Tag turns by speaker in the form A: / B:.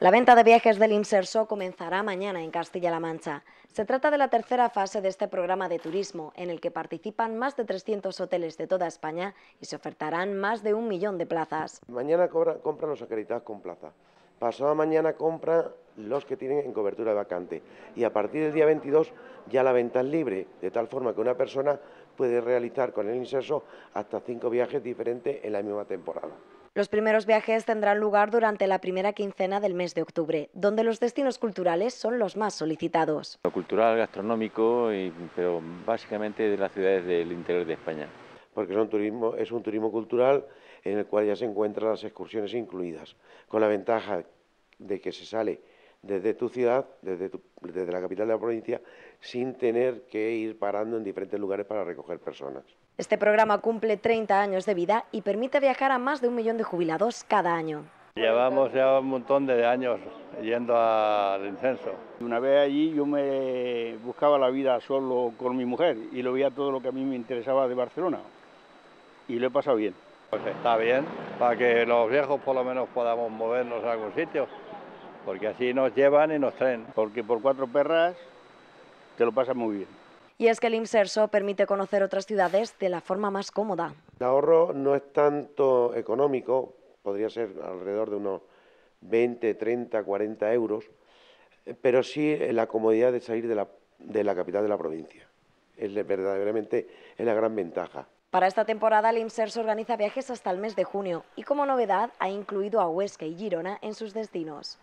A: La venta de viajes del Inserso comenzará mañana en Castilla-La Mancha. Se trata de la tercera fase de este programa de turismo, en el que participan más de 300 hoteles de toda España y se ofertarán más de un millón de plazas.
B: Mañana compran los acreditados con plaza. Pasado mañana compran los que tienen en cobertura vacante. Y a partir del día 22 ya la venta es libre, de tal forma que una persona puede realizar con el Inserso hasta cinco viajes diferentes en la misma temporada.
A: Los primeros viajes tendrán lugar durante la primera quincena del mes de octubre, donde los destinos culturales son los más solicitados.
B: cultural, gastronómico, y, pero básicamente de las ciudades del interior de España. Porque es un turismo cultural en el cual ya se encuentran las excursiones incluidas, con la ventaja de que se sale desde tu ciudad, desde, desde la capital de la provincia, sin tener que ir parando en diferentes lugares para recoger personas.
A: Este programa cumple 30 años de vida y permite viajar a más de un millón de jubilados cada año.
B: Llevamos ya un montón
C: de años yendo al incenso. Una vez allí yo me buscaba la vida solo con mi mujer y lo veía todo lo que a mí me interesaba de Barcelona. Y lo he pasado bien. Pues está bien, para que los viejos por lo menos podamos movernos a algún sitio porque así nos llevan y nos traen, porque por cuatro perras te lo pasas
B: muy bien.
A: Y es que el IMSERSO permite conocer otras ciudades de la forma más cómoda.
B: El ahorro no es tanto económico, podría ser alrededor de unos 20, 30, 40 euros, pero sí la comodidad de salir de la, de la capital de la provincia. Es verdaderamente es la gran ventaja.
A: Para esta temporada, el IMSERSO organiza viajes hasta el mes de junio y como novedad ha incluido a Huesca y Girona en sus destinos.